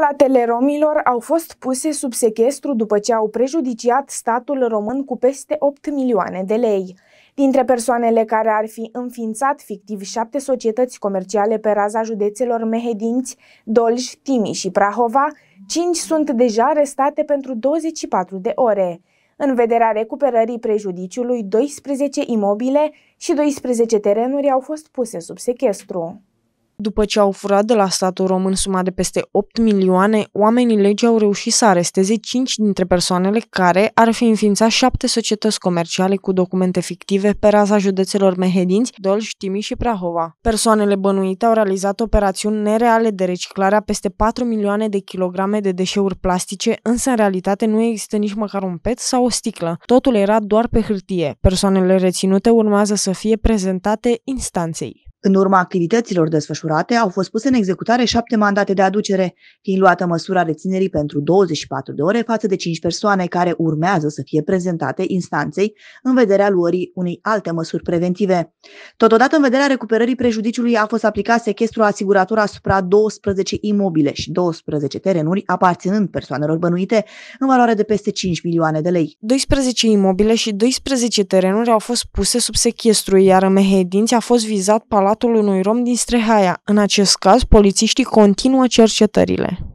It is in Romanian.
Palatele romilor teleromilor au fost puse sub sechestru după ce au prejudiciat statul român cu peste 8 milioane de lei. Dintre persoanele care ar fi înființat fictiv șapte societăți comerciale pe raza județelor Mehedinți, Dolj, Timi și Prahova, cinci sunt deja arestate pentru 24 de ore. În vederea recuperării prejudiciului, 12 imobile și 12 terenuri au fost puse sub sechestru. După ce au furat de la statul român suma de peste 8 milioane, oamenii legii au reușit să aresteze 5 dintre persoanele care ar fi înființat 7 societăți comerciale cu documente fictive pe raza județelor Mehedinți, Dolj, Timiș și Prahova. Persoanele bănuite au realizat operațiuni nereale de reciclare a peste 4 milioane de kilograme de deșeuri plastice, însă în realitate nu există nici măcar un pet sau o sticlă. Totul era doar pe hârtie. Persoanele reținute urmează să fie prezentate instanței. În urma activităților desfășurate, au fost puse în executare șapte mandate de aducere, fiind luată măsura reținerii pentru 24 de ore față de 5 persoane care urmează să fie prezentate instanței în vederea luării unei alte măsuri preventive. Totodată, în vederea recuperării prejudiciului, a fost aplicat sechestrul asigurator asupra 12 imobile și 12 terenuri aparținând persoanelor bănuite în valoare de peste 5 milioane de lei. 12 imobile și 12 terenuri au fost puse sub sechestru, iar în Mehedinți a fost vizat palatul palatul unui rom din Strehaia. În acest caz, polițiștii continuă cercetările.